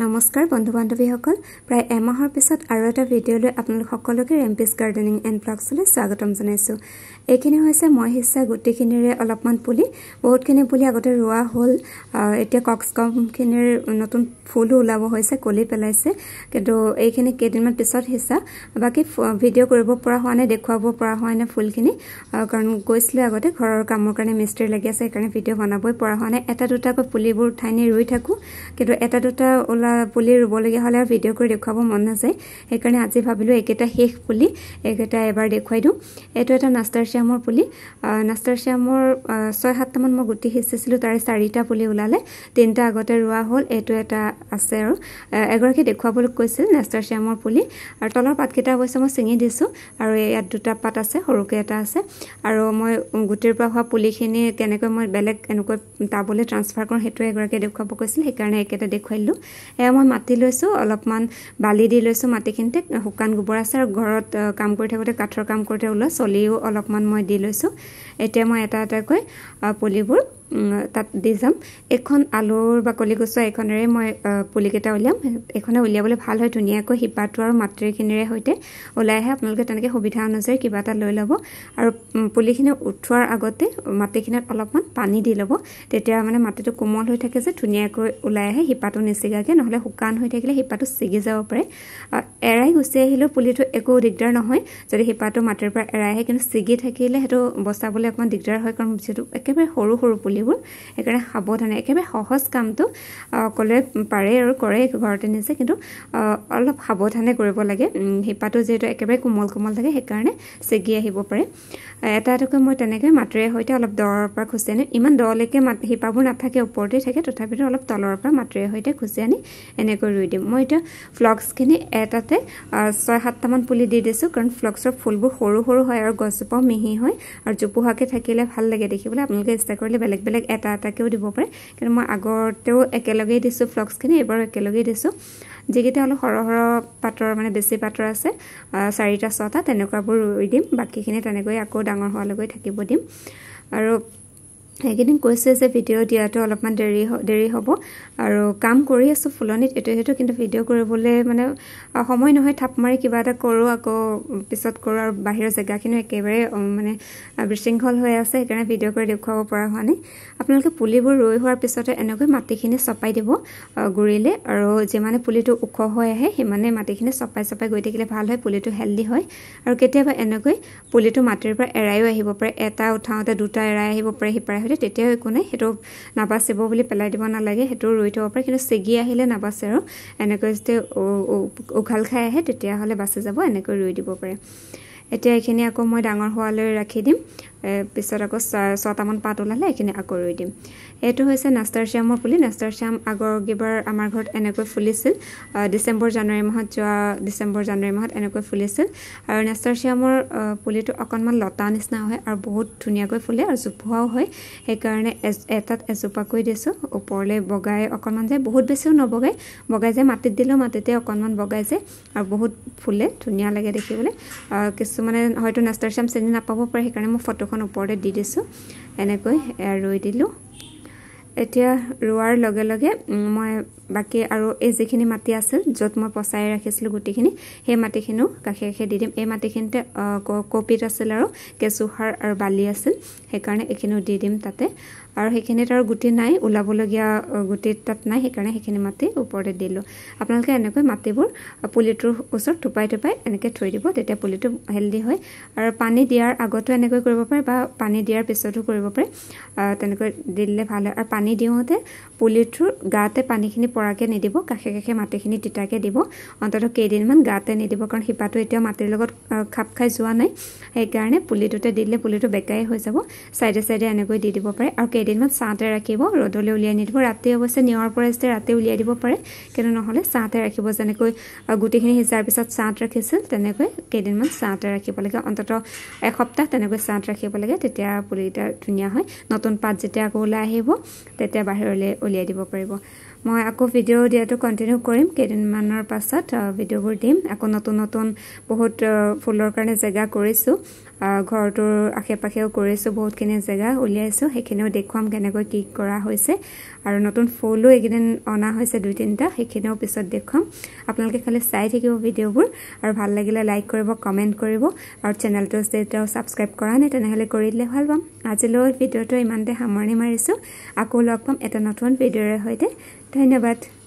নমস্কাৰ বন্ধু বান্ধৱীসকল প্ৰায় এমাহৰ পিছত আৰু এটা ভিডিঅ'লৈ আপোনালোক সকলোকে ৰেম্পিচ গাৰ্ডেনিং এণ্ড ব্লগছলৈ স্বাগতম জনাইছোঁ এইখিনি হৈছে মই সিঁচা গুটিখিনিৰে অলপমান পুলি বহুতখিনি পুলি আগতে ৰোৱা হ'ল এতিয়া কক্সকমখিনিৰ নতুন ফুলো ওলাব হৈছে কলি পেলাইছে কিন্তু এইখিনি কেইদিনমান পিছত সিঁচা বাকী ভিডিঅ' কৰিব পৰা হোৱা নাই দেখুৱাব পৰা হোৱা নাই ফুলখিনি কাৰণ গৈছিলোঁ আগতে ঘৰৰ কামৰ কাৰণে মিস্ত্ৰী লাগি আছে সেইকাৰণে ভিডিঅ' বনাবই পৰা হোৱা নাই এটা দুটাকৈ পুলিবোৰ ঠাইনি ৰুই থাকোঁ কিন্তু এটা দুটা ফুলৰ পুলি ৰুবলগীয়া হ'লে আৰু ভিডিঅ' কৰি দেখুৱাব মন নাযায় সেইকাৰণে আজি ভাবিলোঁ একেটা শেষ পুলি একেটা এবাৰ দেখুৱাই দিওঁ এইটো এটা নাষ্টাৰচিয়ামৰ পুলি নাষ্টাৰচিয়ামৰ ছয় সাতটামান মই গুটি সিঁচিছিলোঁ তাৰে চাৰিটা পুলি ওলালে তিনিটা আগতে ৰোৱা হ'ল এইটো এটা আছে আৰু এগৰাকী দেখুৱাবলৈ কৈছিল নাষ্টাৰচিয়ামৰ পুলি আৰু তলৰ পাতকেইটা অৱশ্যে মই ছিঙি দিছোঁ আৰু ইয়াত দুটা পাত আছে সৰুকৈ এটা আছে আৰু মই গুটিৰ পৰা হোৱা পুলিখিনি কেনেকৈ মই বেলেগ এনেকৈ টাবলৈ ট্ৰান্সফাৰ কৰোঁ সেইটোৱে এগৰাকীয়ে দেখুৱাব কৈছিল সেইকাৰণে একেটা দেখুৱাই দিলোঁ এয়া মই মাটি লৈছোঁ অলপমান বালি দি লৈছোঁ মাটিখিনিতে শুকান গোবৰ আছে আৰু ঘৰত কাম কৰি থাকোঁতে কাঠৰ কাম কৰোঁতে ওলোৱা চলিও অলপমান মই দি লৈছোঁ এতিয়া মই এটা এটাকৈ পুলিবোৰ তাত দি যাম এখন আলুৰ বাকলি গুচোৱা এখনেৰে মই পুলিকেইটা উলিয়াম এখনে উলিয়াবলৈ ভাল হয় ধুনীয়াকৈ শিপাটো আৰু মাটিখিনিৰে সৈতে ওলাই আহে আপোনালোকে তেনেকৈ সুবিধা অনুযায়ী কিবা এটা লৈ ল'ব আৰু পুলিখিনি উঠোৱাৰ আগতে মাটিখিনিত অলপমান পানী দি ল'ব তেতিয়া মানে মাটিটো কোমল হৈ থাকে যে ধুনীয়াকৈ ওলাই আহে শিপাটো নিচিগাকৈ নহ'লে শুকান হৈ থাকিলে শিপাটো ছিগি যাব পাৰে এৰাই গুচি আহিলেও পুলিটো একো দিগদাৰ নহয় যদি শিপাটো মাটিৰ পৰা এৰাই আহে কিন্তু ছিগি থাকিলে সেইটো বচাবলৈ অকণমান দিগদাৰ হয় কাৰণ যিহেতু একেবাৰে সৰু সৰু পুলি এইবোৰ সেইকাৰণে সাৱধানে একেবাৰে সহজ কামটো সকলোৱে পাৰে আৰু কৰে ঘৰতে নিজে কিন্তু অলপ সাৱধানে কৰিব লাগে শিপাটো যিহেতু একেবাৰে কোমল কোমল থাকে সেইকাৰণে ছিগি আহিব পাৰে এটা এটাকৈ মই তেনেকৈ মাটিৰে সৈতে অলপ দৰৰ পৰা খুচি আনি ইমান দলৈকে শিপাবোৰ নাথাকে ওপৰতে থাকে তথাপিতো অলপ তলৰ পৰা মাটিৰে সৈতে খুচি আনি এনেকৈ ৰুই দিম মই এতিয়া ফ্লক্সখিনি এটাতে ছয় সাতটামান পুলি দি দিছোঁ কাৰণ ফ্লক্সৰ ফুলবোৰ সৰু সৰু হয় আৰু গছজোপাও মিহি হয় আৰু জোপোহাকৈ থাকিলে ভাল লাগে দেখিবলৈ আপোনালোকে ইচ্ছা কৰিলে বেলেগ বেলেগ বেলেগ এটা এটাকেও দিব পাৰে কিন্তু মই আগতেও একেলগেই দিছোঁ ফ্লক্সখিনি এইবাৰো একেলগেই দিছোঁ যিকেইটা অলপ সৰহ সৰহ পাতৰ মানে বেছি পাতৰ আছে চাৰিটা ছটা তেনেকুৱাবোৰ ৰুই দিম বাকীখিনি তেনেকৈ আকৌ ডাঙৰ হোৱালৈকে থাকিব দিম আৰু এইকেইদিন কৈছে যে ভিডিঅ' দিয়াটো অলপমান দেৰি দেৰি হ'ব আৰু কাম কৰি আছোঁ ফুলনিত এইটো সেইটো কিন্তু ভিডিঅ' কৰিবলৈ মানে সময় নহয় থাপ মাৰি কিবা এটা কৰোঁ আকৌ পিছত কৰোঁ আৰু বাহিৰৰ জেগাখিনিও একেবাৰে মানে বিশৃংখল হৈ আছে সেইকাৰণে ভিডিঅ' কৰি দেখুৱাব পৰা হোৱা নাই আপোনালোকে পুলিবোৰ ৰৈ হোৱাৰ পিছতে এনেকৈ মাটিখিনি চপাই দিব গুৰিলে আৰু যিমানে পুলিটো ওখ হৈ আহে সিমানে মাটিখিনি চপাই চপাই গৈ থাকিলে ভাল হয় পুলিটো হেল্ডি হয় আৰু কেতিয়াবা এনেকৈ পুলিটো মাটিৰ পৰা এৰাইও আহিব পাৰে এটা উঠাওঁতে দুটা এৰাই আহিব পাৰে সিপাৰে সৈতে তেতিয়াও একো নাই সেইটো নাবাচিব বুলি পেলাই দিব নালাগে সেইটো ৰুই থ'ব পাৰে কিন্তু চেগি আহিলে নাবাচে আৰু এনেকৈ যদি উঘাল খাই আহে তেতিয়াহ'লে বাচি যাব এনেকৈ ৰুই দিব পাৰে এতিয়া এইখিনি আকৌ মই ডাঙৰ হোৱালৈ ৰাখি দিম পিছত আকৌ ছটামান পাত ওলালে এইখিনি আকৌ ৰুই দিম এইটো হৈছে নাষ্টাৰচিয়ামৰ পুলি নাষ্টাৰচিয়াম আগৰকেইবাৰ আমাৰ ঘৰত এনেকৈ ফুলিছিল ডিচেম্বৰ জানুৱাৰী মাহত যোৱা ডিচেম্বৰ জানুৱাৰী মাহত এনেকৈ ফুলিছিল আৰু নাষ্টাৰচিয়ামৰ পুলিটো অকণমান লতা নিচিনা হয় আৰু বহুত ধুনীয়াকৈ ফুলে আৰু জোপোৱাও হয় সেইকাৰণে এটাত এজোপাকৈ দিছোঁ ওপৰলৈ বগাই অকণমান যায় বহুত বেছিও নবগাই বগাই যায় মাটিত দিলেও মাটিতে অকণমান বগাই যায় আৰু বহুত ফুলে ধুনীয়া লাগে দেখিবলৈ কিছুমানে হয়তো নাষ্টাৰচিয়াম চিনি নাপাব পাৰে সেইকাৰণে মই ফটো ঘৰখন ওপৰতে দি দিছোঁ এনেকৈ ৰুই দিলোঁ এতিয়া ৰোৱাৰ লগে লগে মই বাকী আৰু এই যিখিনি মাটি আছিল য'ত মই পচাই ৰাখিছিলোঁ গোটেইখিনি সেই মাটিখিনিও কাষে কাষে দি দিম এই মাটিখিনিতে কপিত আছিল আৰু কেঁচুসাৰ আৰু বালি আছিল সেইকাৰণে এইখিনিও দি দিম তাতে আৰু সেইখিনিত আৰু গুটি নাই ওলাবলগীয়া গুটি তাত নাই সেইকাৰণে সেইখিনি মাটি ওপৰতে দিলোঁ আপোনালোকে এনেকৈ মাটিবোৰ পুলিটোৰ ওচৰত থোপাই থোপাই এনেকৈ থৈ দিব তেতিয়া পুলিটো হেল্ডি হয় আৰু পানী দিয়াৰ আগতো এনেকৈ কৰিব পাৰে বা পানী দিয়াৰ পিছতো কৰিব পাৰে তেনেকৈ দিলে ভাল হয় আৰু পানী দিওঁতে পুলিটোৰ গাতে পানীখিনি পৰাকৈ নিদিব কাষে কাষে মাটিখিনি তিতাকৈ দিব অন্ততঃ কেইদিনমান গাতে নিদিব কাৰণ শিপাটো এতিয়াও মাটিৰ লগত খাপ খাই যোৱা নাই সেইকাৰণে পুলিটোতে দি দিলে পুলিটো বেকাই হৈ যাব ছাইডে ছাইডে এনেকৈ দি দিব পাৰে আৰু কেইদিনমান ছাঁতে ৰাখিব ৰ'দলৈ উলিয়াই নিদিব ৰাতি অৱশ্যে নিয়ৰ পৰা যেতিয়া ৰাতি উলিয়াই দিব পাৰে কিন্তু নহ'লে ছাঁতে ৰাখিব যেনেকৈ গুটিখিনি সিজাৰ পিছত ছাঁত ৰাখিছিল তেনেকৈ কেইদিনমান ছাঁতে ৰাখিব লাগে অন্তত এসপ্তাহ তেনেকৈ ছাঁত ৰাখিব লাগে তেতিয়া পুলিকেইটা ধুনীয়া হয় নতুন পাত যেতিয়া আকৌ ওলাই আহিব তেতিয়া বাহিৰলৈ উলিয়াই দিব পাৰিব মই আকৌ ভিডিঅ' দিয়াটো কণ্টিনিউ কৰিম কেইদিনমানৰ পাছত ভিডিঅ'বোৰ দিম আকৌ নতুন নতুন বহুত ফুলৰ কাৰণে জেগা কৰিছোঁ ঘৰটোৰ আশে পাশেও কৰিছোঁ বহুতখিনি জেগা উলিয়াইছোঁ সেইখিনিও দেখুৱাম কেনেকৈ কি কৰা হৈছে আৰু নতুন ফুলো এইকেইদিন অনা হৈছে দুই তিনিটা সেইখিনিও পিছত দেখুৱাম আপোনালোকে খালি চাই থাকিব ভিডিঅ'বোৰ আৰু ভাল লাগিলে লাইক কৰিব কমেণ্ট কৰিব আৰু চেনেলটো যেতিয়াও ছাবস্ক্ৰাইব কৰা নাই তেনেহ'লে কৰি দিলে ভাল পাম আজিলৈ ভিডিঅ'টো ইমানতে সামৰণি মাৰিছোঁ আকৌ লগ পাম এটা নতুন ভিডিঅ'ৰে সৈতে ধন্যবাদ